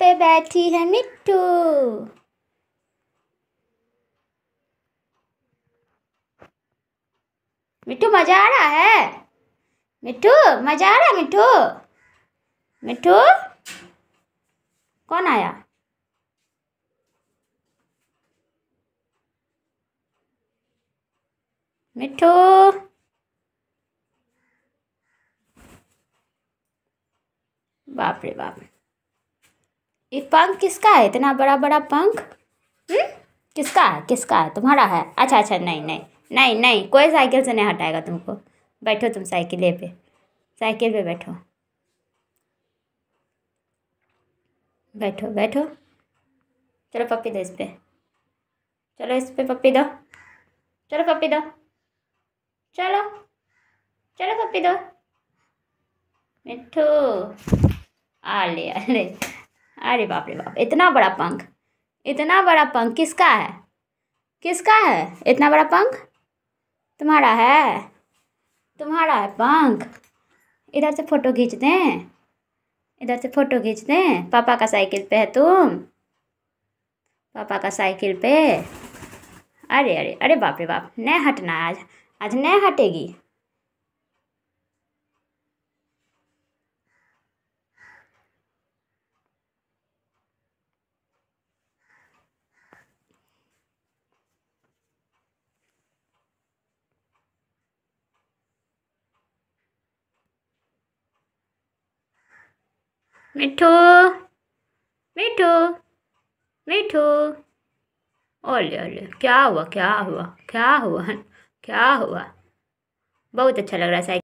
पे बैठी है मिट्टू मिट्टू मजा आ रहा है मिट्टू मजा आ रहा है मिट्टू मिट्टू कौन आया मिट्टू बाप रे बाप ये पंख किसका है इतना बड़ा बड़ा पंख हम्म? किसका है किसका है तुम्हारा है अच्छा अच्छा नहीं नहीं नहीं नहीं कोई साइकिल से नहीं हटाएगा तुमको बैठो तुम साइकिल पे साइकिल पे बैठो बैठो बैठो चलो पप्पी दो इस पर चलो इस पर पप्पी दो चलो पप्पी दो चलो चलो पप्पी दो मिठू आले आले अरे बाप रे बाप इतना बड़ा पंख इतना बड़ा पंख किसका है किसका है इतना बड़ा पंख तुम्हारा है तुम्हारा है पंख इधर से फ़ोटो खींच दें इधर से फ़ोटो खींच दें पापा का साइकिल पे है तुम पापा का साइकिल पे अरे अरे अरे बाप रे बाप नहीं हटना आज आज नहीं हटेगी मिठू मिठू मिठू ओले ओले क्या हुआ क्या हुआ क्या हुआ क्या हुआ बहुत अच्छा लग रहा है साइकिल